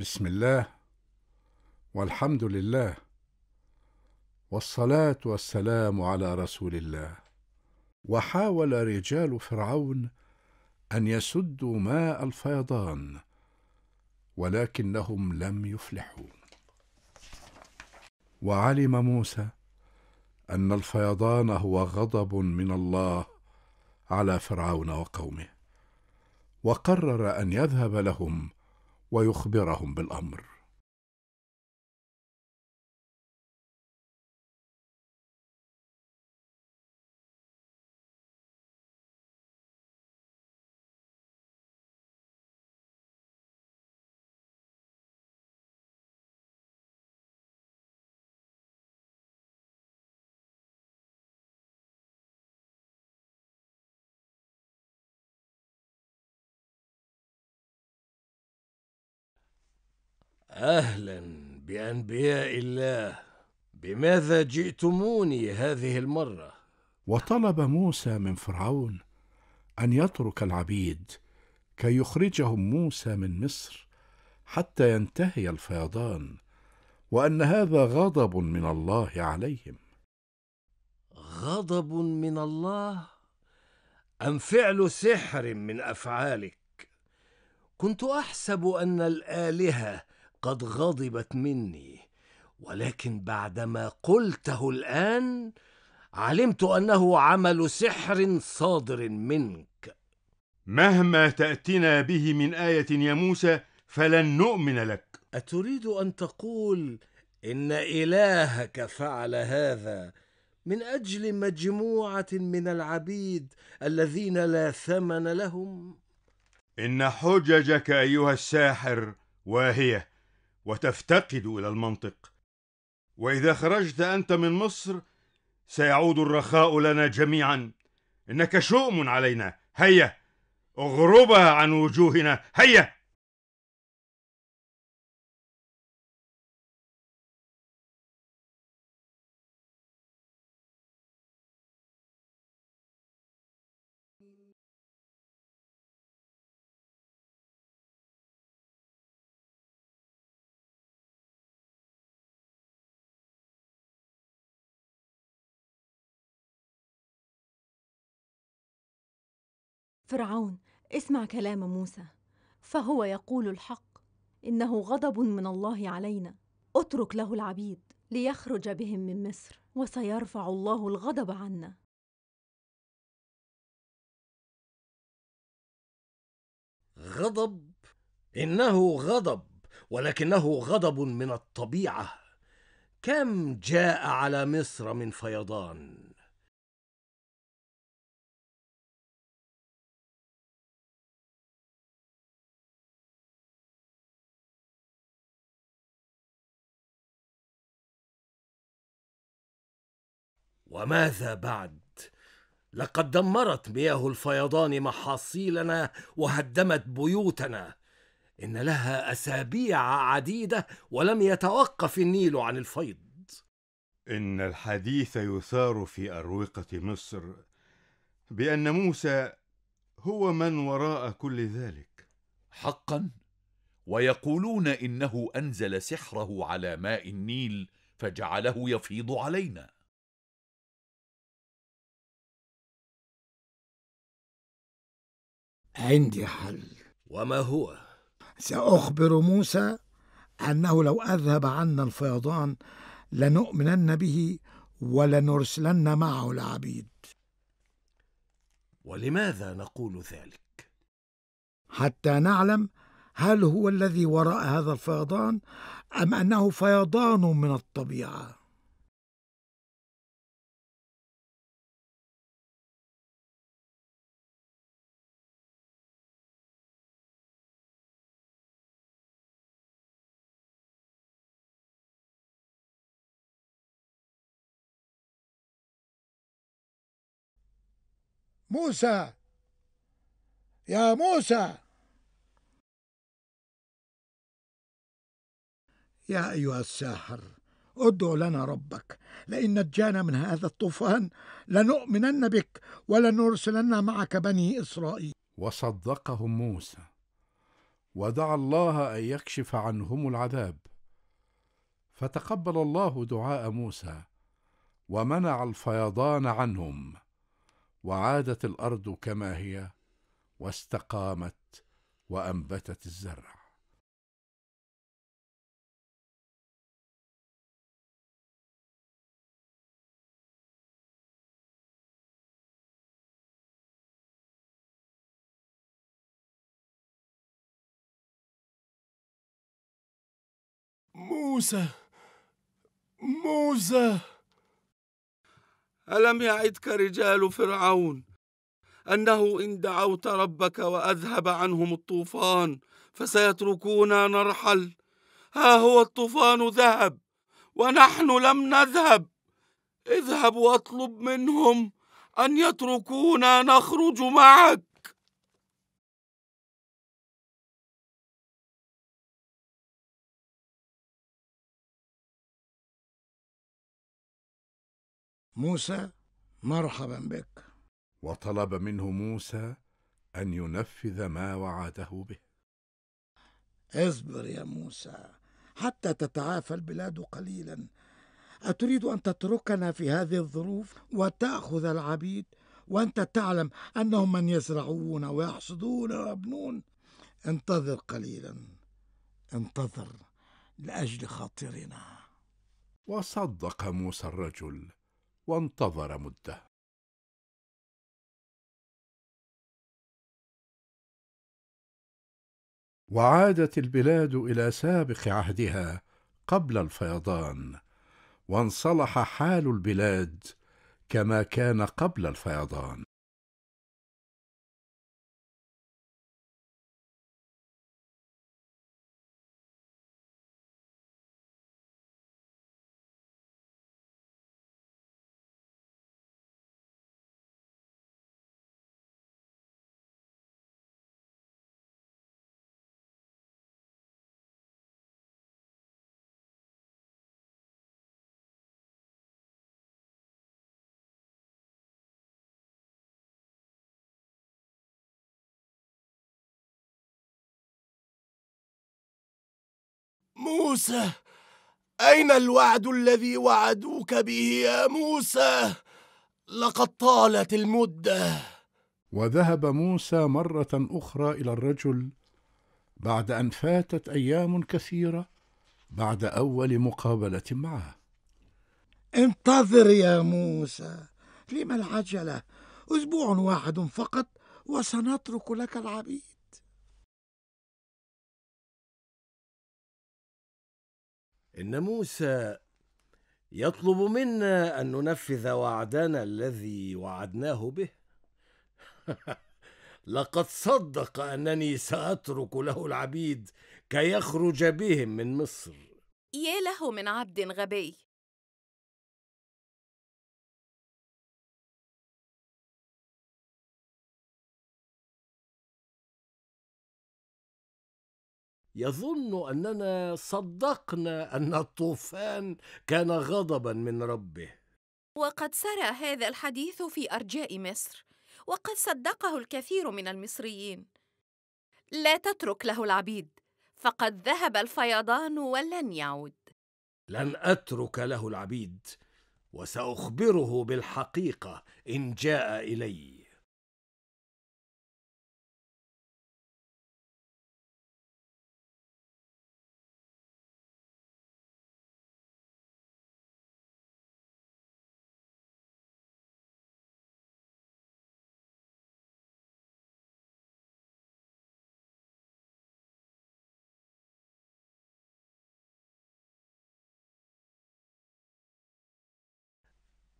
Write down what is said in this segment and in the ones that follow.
بسم الله والحمد لله والصلاه والسلام على رسول الله وحاول رجال فرعون ان يسدوا ماء الفيضان ولكنهم لم يفلحوا وعلم موسى ان الفيضان هو غضب من الله على فرعون وقومه وقرر ان يذهب لهم ويخبرهم بالامر اهلا بانبياء الله بماذا جئتموني هذه المره وطلب موسى من فرعون ان يترك العبيد كي يخرجهم موسى من مصر حتى ينتهي الفيضان وان هذا غضب من الله عليهم غضب من الله ام فعل سحر من افعالك كنت احسب ان الالهه قد غضبت مني ولكن بعدما قلته الان علمت انه عمل سحر صادر منك مهما تاتنا به من ايه يا موسى فلن نؤمن لك اتريد ان تقول ان الهك فعل هذا من اجل مجموعه من العبيد الذين لا ثمن لهم ان حججك ايها الساحر واهيه وتفتقد الى المنطق واذا خرجت انت من مصر سيعود الرخاء لنا جميعا انك شؤم علينا هيا اغربها عن وجوهنا هيا فرعون اسمع كلام موسى فهو يقول الحق انه غضب من الله علينا اترك له العبيد ليخرج بهم من مصر وسيرفع الله الغضب عنا غضب انه غضب ولكنه غضب من الطبيعه كم جاء على مصر من فيضان وماذا بعد لقد دمرت مياه الفيضان محاصيلنا وهدمت بيوتنا ان لها اسابيع عديده ولم يتوقف النيل عن الفيض ان الحديث يثار في اروقه مصر بان موسى هو من وراء كل ذلك حقا ويقولون انه انزل سحره على ماء النيل فجعله يفيض علينا عندي حل وما هو سأخبر موسى أنه لو أذهب عنا الفيضان لنؤمنن به ولنرسلن معه العبيد ولماذا نقول ذلك حتى نعلم هل هو الذي وراء هذا الفيضان ام انه فيضان من الطبيعه موسى يا موسى يا أيها الساحر ادع لنا ربك لئن نجانا من هذا الطوفان لنؤمنن بك ولنرسلن معك بني إسرائيل وصدقهم موسى ودعا الله أن يكشف عنهم العذاب فتقبل الله دعاء موسى ومنع الفيضان عنهم وعادت الارض كما هي واستقامت وانبتت الزرع موسى موسى ألم يعدك رجال فرعون أنه إن دعوت ربك وأذهب عنهم الطوفان فسيتركونا نرحل ها هو الطوفان ذهب ونحن لم نذهب اذهب واطلب منهم أن يتركونا نخرج معك موسى مرحبا بك وطلب منه موسى ان ينفذ ما وعده به اصبر يا موسى حتى تتعافى البلاد قليلا اتريد ان تتركنا في هذه الظروف وتاخذ العبيد وانت تعلم انهم من يزرعون ويحصدون ويبنون انتظر قليلا انتظر لاجل خاطرنا وصدق موسى الرجل وانتظر مده وعادت البلاد الى سابق عهدها قبل الفيضان وانصلح حال البلاد كما كان قبل الفيضان موسى أين الوعد الذي وعدوك به يا موسى؟ لقد طالت المدة وذهب موسى مرة أخرى إلى الرجل بعد أن فاتت أيام كثيرة بعد أول مقابلة معه انتظر يا موسى لما العجلة أسبوع واحد فقط وسنترك لك العبيد ان موسى يطلب منا ان ننفذ وعدنا الذي وعدناه به لقد صدق انني ساترك له العبيد كي يخرج بهم من مصر يا إيه له من عبد غبي يظن اننا صدقنا ان الطوفان كان غضبا من ربه وقد سرى هذا الحديث في ارجاء مصر وقد صدقه الكثير من المصريين لا تترك له العبيد فقد ذهب الفيضان ولن يعود لن اترك له العبيد وساخبره بالحقيقه ان جاء الي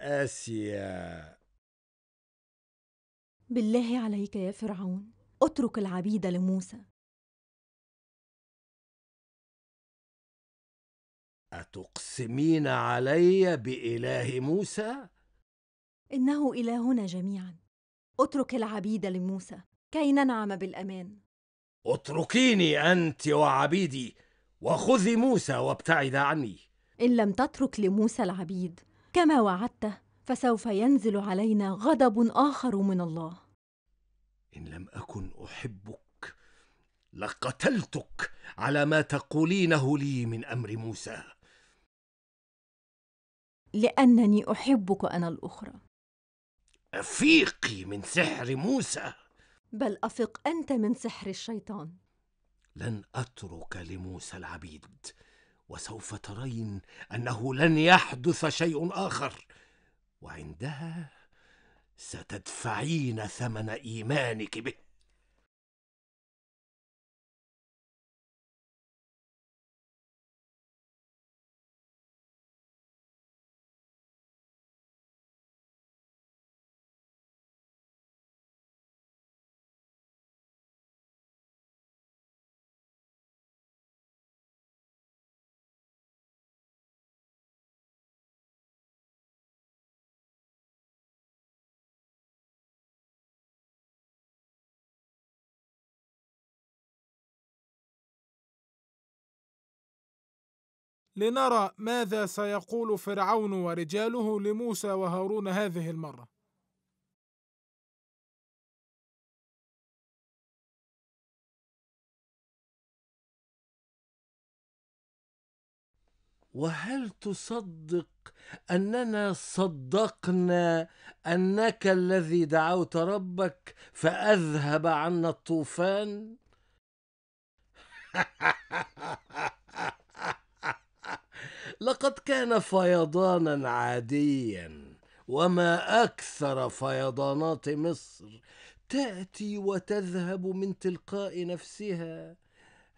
آسيا بالله عليك يا فرعون اترك العبيد لموسى أتقسمين علي بإله موسى؟ إنه إلهنا جميعا اترك العبيد لموسى كي ننعم بالأمان اتركيني أنت وعبيدي وخذي موسى وابتعد عني إن لم تترك لموسى العبيد كما وعدته فسوف ينزل علينا غضب اخر من الله ان لم اكن احبك لقتلتك على ما تقولينه لي من امر موسى لانني احبك انا الاخرى افيقي من سحر موسى بل افق انت من سحر الشيطان لن اترك لموسى العبيد وسوف ترين انه لن يحدث شيء اخر وعندها ستدفعين ثمن ايمانك به لنرى ماذا سيقول فرعون ورجاله لموسى وهارون هذه المره وهل تصدق اننا صدقنا انك الذي دعوت ربك فاذهب عنا الطوفان لقد كان فيضانا عاديا وما اكثر فيضانات مصر تاتي وتذهب من تلقاء نفسها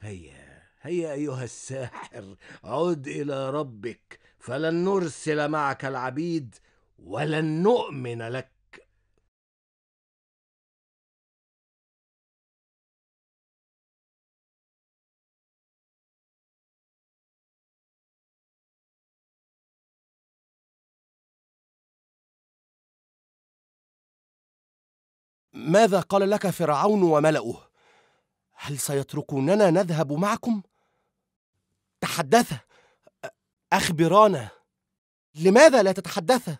هيا هيا ايها الساحر عد الى ربك فلن نرسل معك العبيد ولن نؤمن لك ماذا قال لك فرعون وملأه هل سيتركوننا نذهب معكم تحدث أخبرانا لماذا لا تتحدث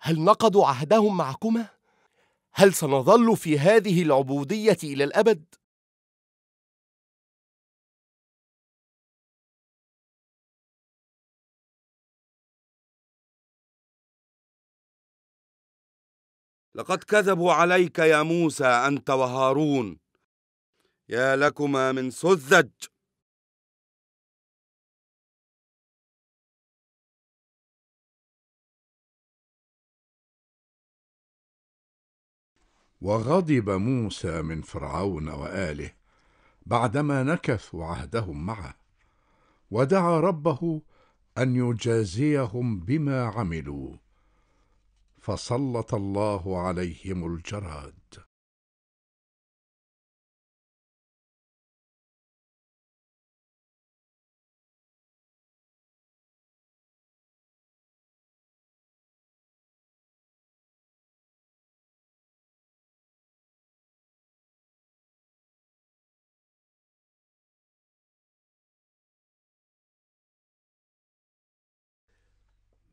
هل نقضوا عهدهم معكما هل سنظل في هذه العبودية إلى الأبد لقد كذبوا عليك يا موسى أنت وهارون يا لكما من سذج وغضب موسى من فرعون وآله بعدما نكثوا عهدهم معه ودعا ربه أن يجازيهم بما عملوا فسلط الله عليهم الجراد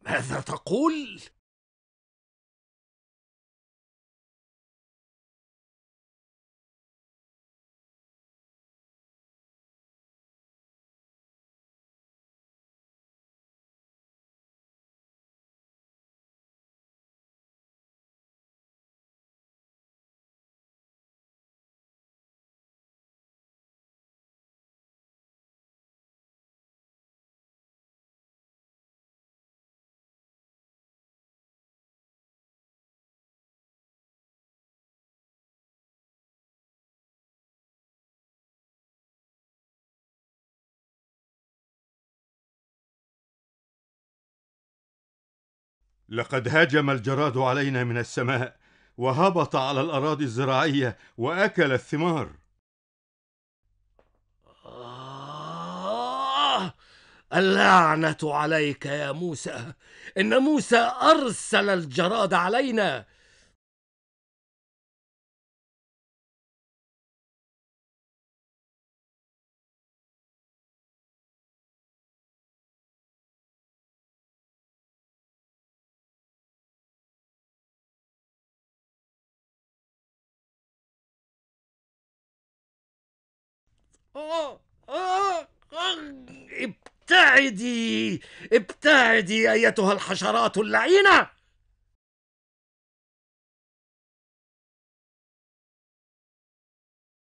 ماذا تقول؟ لقد هاجم الجراد علينا من السماء وهبط على الاراضي الزراعيه واكل الثمار آه اللعنه عليك يا موسى ان موسى ارسل الجراد علينا ابتعدي ابتعدي أيتها الحشرات اللعينة